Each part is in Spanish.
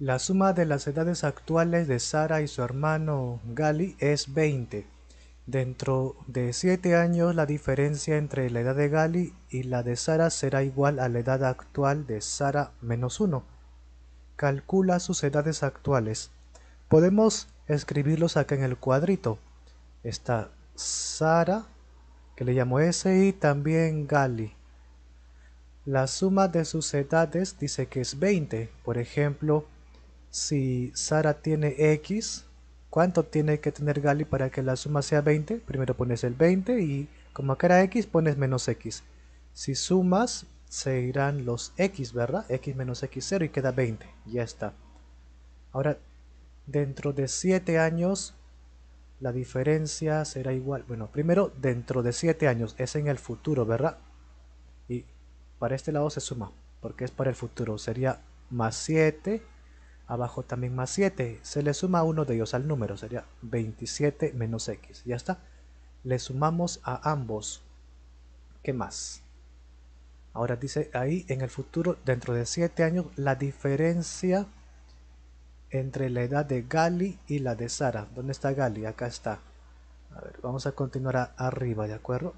La suma de las edades actuales de Sara y su hermano Gali es 20. Dentro de 7 años la diferencia entre la edad de Gali y la de Sara será igual a la edad actual de Sara menos 1. Calcula sus edades actuales. Podemos escribirlos acá en el cuadrito. Está Sara, que le llamo S, y también Gali. La suma de sus edades dice que es 20. Por ejemplo, si Sara tiene X, ¿cuánto tiene que tener Gali para que la suma sea 20? Primero pones el 20 y como acá era X, pones menos X. Si sumas, se irán los X, ¿verdad? X menos X0 y queda 20. Ya está. Ahora, dentro de 7 años, la diferencia será igual. Bueno, primero, dentro de 7 años, es en el futuro, ¿verdad? Y para este lado se suma, porque es para el futuro. Sería más 7 Abajo también más 7. Se le suma uno de ellos al número. Sería 27 menos x. Ya está. Le sumamos a ambos. ¿Qué más? Ahora dice ahí, en el futuro, dentro de 7 años, la diferencia entre la edad de Gali y la de Sara. ¿Dónde está Gali? Acá está. vamos a continuar arriba, ¿de acuerdo?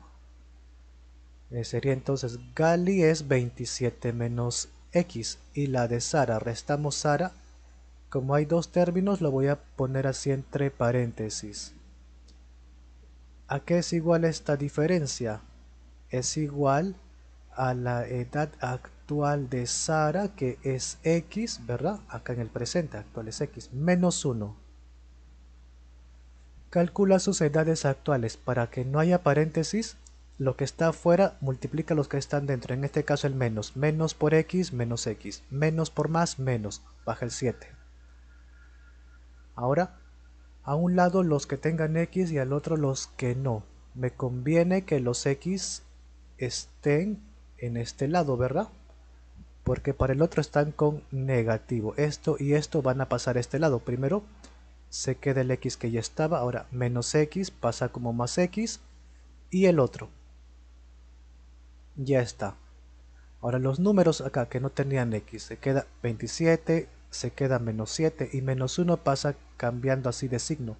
Eh, sería entonces Gali es 27 menos x y la de Sara. Restamos Sara como hay dos términos, lo voy a poner así entre paréntesis. ¿A qué es igual esta diferencia? Es igual a la edad actual de Sara, que es X, ¿verdad? Acá en el presente, actual es X, menos 1. Calcula sus edades actuales. Para que no haya paréntesis, lo que está afuera multiplica los que están dentro. En este caso el menos. Menos por X, menos X. Menos por más, menos. Baja el 7. Ahora, a un lado los que tengan X y al otro los que no. Me conviene que los X estén en este lado, ¿verdad? Porque para el otro están con negativo. Esto y esto van a pasar a este lado. Primero se queda el X que ya estaba. Ahora menos X pasa como más X. Y el otro. Ya está. Ahora los números acá que no tenían X. Se queda 27, se queda menos 7 y menos 1 pasa cambiando así de signo.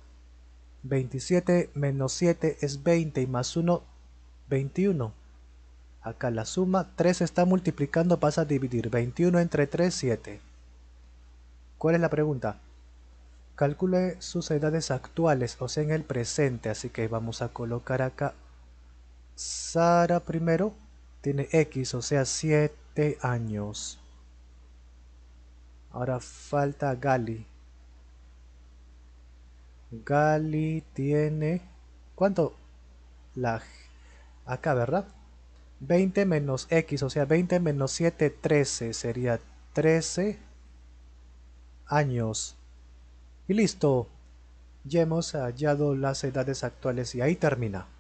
27 menos 7 es 20 y más 1, 21. Acá la suma, 3 está multiplicando, pasa a dividir. 21 entre 3, 7. ¿Cuál es la pregunta? Calcule sus edades actuales, o sea en el presente, así que vamos a colocar acá Sara primero, tiene X, o sea 7 años. Ahora falta Gali. Gali tiene... ¿Cuánto? La... Acá, ¿verdad? 20 menos X, o sea, 20 menos 7, 13. Sería 13 años. Y listo. Ya hemos hallado las edades actuales y ahí termina.